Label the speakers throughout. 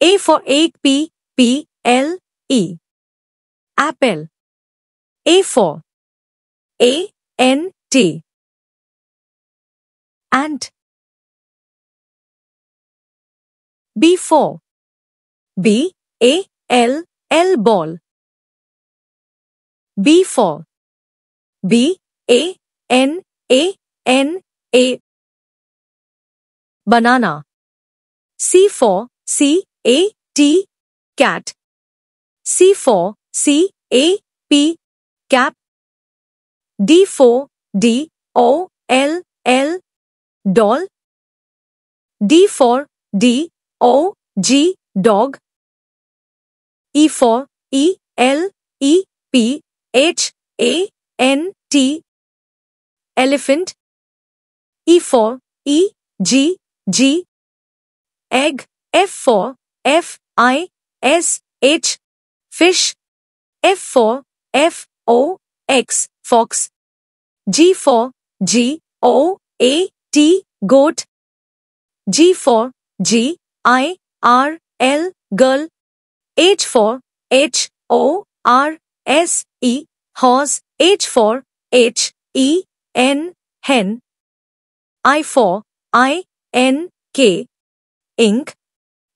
Speaker 1: A for egg, P, P, L, E. Apple. A for A, N, T. Ant. B for B, A, L, L ball. B for B, A, N, A, N, A. Banana. C for C, a T cat C C four C A C A P cap D four D D O L L doll D four D O G D O G dog E four E L E E L E P H A N T elephant E four E G E G G egg F four F I S H fish F for F O X fox G for G O A T goat G for G I R L girl H for H O R S E horse H for H E N hen I for I N K ink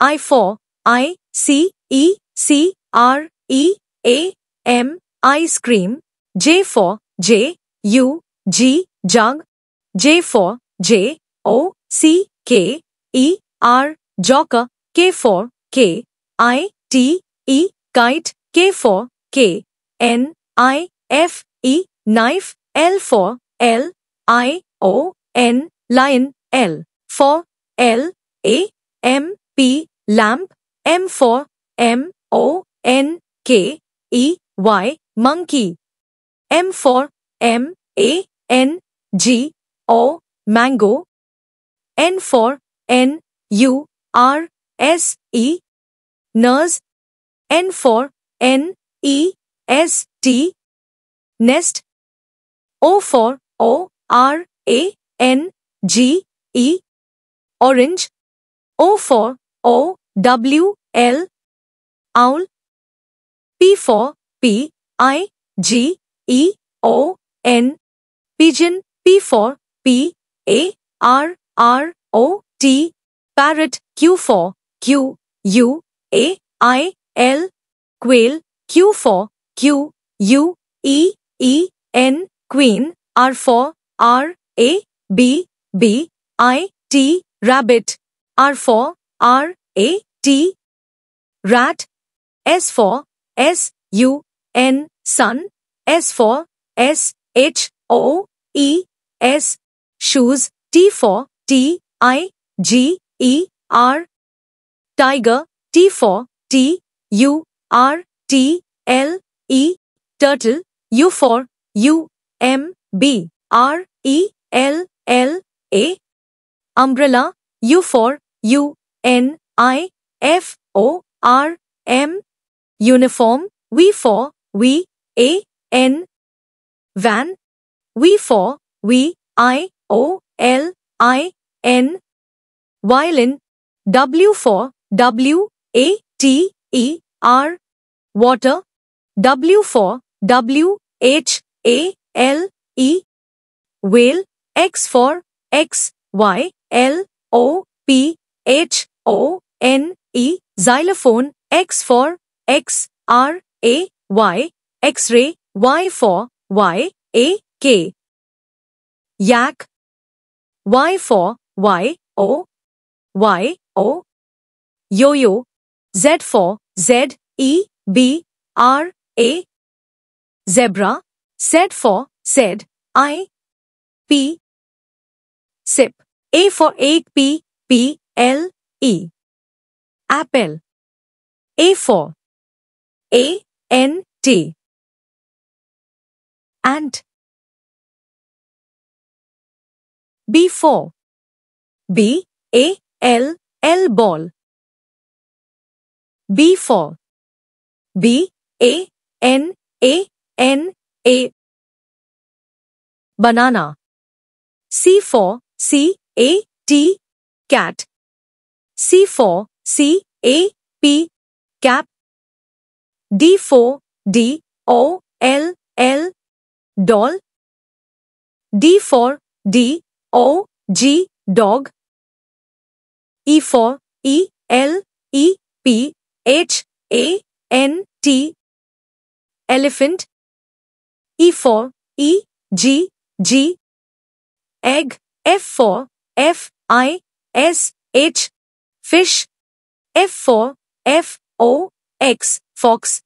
Speaker 1: I for I C E C R E A M ice cream. J for J U G jug. J for J O C K E R joker. K for K I T E kite. K for K N I F E knife. L for L I O N lion. L for L A M P lamp. M for M O N K E Y monkey. M for M A N G O mango. N for N U R S E nurse. N for N E S T nest. O for O R A N G E orange. O for O W L, owl. P for P, I, G, E, O, N. Pigeon, P for P, A, R, R, O, T. Parrot, Q for Q, U, A, I, L. Quail, Q for Q, U, E, E, N. Queen, R for R, A, B, B, I, T. Rabbit, R for R, A, T rat. S for S U N sun. S for S H O E S shoes. T for T I G E R tiger. T for T U R T L E turtle. U for U M B R E L L A umbrella U for U N I F O R M uniform V for V A N van V for V I O L I N violin W for W A T E R water W for W H A L E whale X for X Y L O P H O N E, xylophone, X for X, R, A, Y, X-ray, Y for Y, A, K. Yak, Y for Y, O, Y, O. Yo-yo, Z for Z, E, B, R, A. Zebra, Z for Z, I, P. Sip, A for egg, P, P, L, E apple. A for A N T ant B for B A L L ball B for B A N A N A banana C for C A T cat C for C A P cap D4 D O L L doll D4 D O G dog E4 E L E P H A N T elephant E4 E G G egg F4 F I S H fish F O X F O X fox.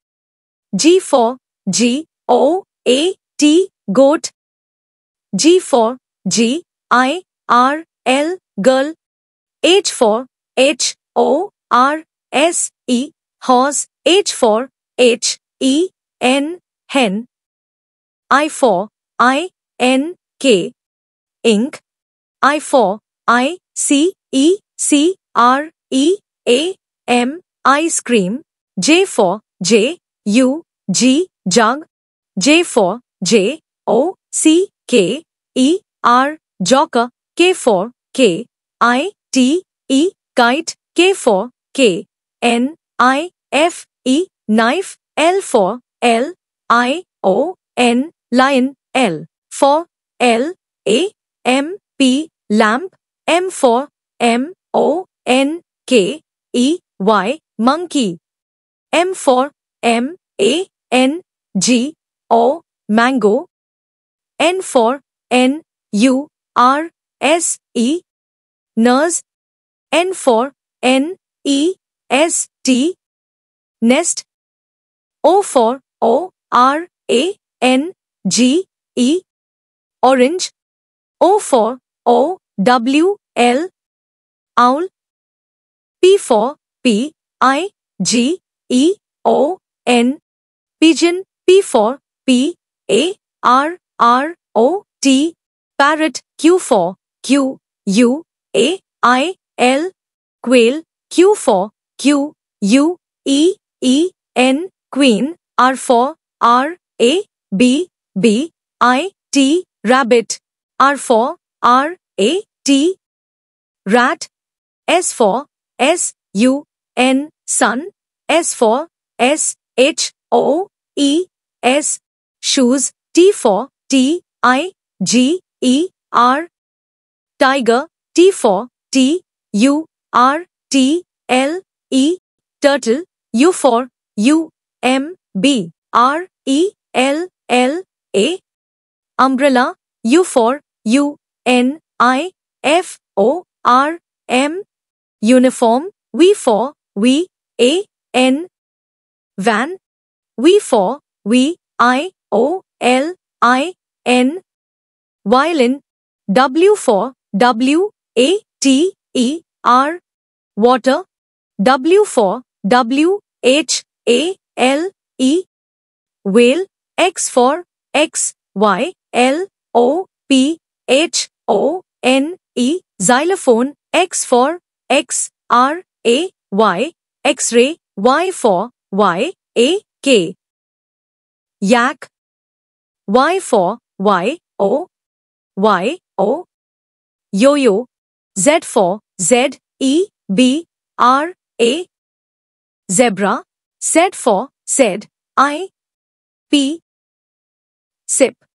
Speaker 1: G O A T G O A T goat. G I R L G I R L girl. H O R S E H O R S E horse. H E N H E N hen. I N K I N K ink. I C E I C E C R E a, M, ice cream, J for J, U, G, jug, J for J, O, C, K, E, R, joker, K for K, I, T, E, kite, K for K, N, I, F, E, knife, L for L, I, O, N, lion, L, for L, A, M, P, lamp, M for M, O, N, K, E, Y, monkey. M for M, A, N, G, O, mango. N for N, U, R, S, E, nurse. N for N, E, S, T, nest. O for O, R, A, N, G, E, orange. O for O, W, L, owl. P for P, I, G, E, O, N. Pigeon, P for P, A, R, R, O, T. Parrot, Q for Q, U, A, I, L. Quail, Q for Q, U, E, E, N. Queen, R for R, A, B, B, I, T. Rabbit, R for R, A, T. Rat, S for S U N sun, S for S H O E S shoes, T for T I G E R tiger, T for T U R T L E turtle, U for U M B R E L L A umbrella, U for U N I F O R M Uniform, V for V, A, N. Van, V for V, I, O, L, I, N. Violin, W for W, A, T, E, R. Water, W for W, H, A, L, E. Whale, X for X, Y, L, O, P, H, O, N, E. Xylophone, X for X R A Y X ray Y for Y A K Yak Y for Y O Y O Yo Yo Z for Z E B R A Zebra Z for Z I P Sip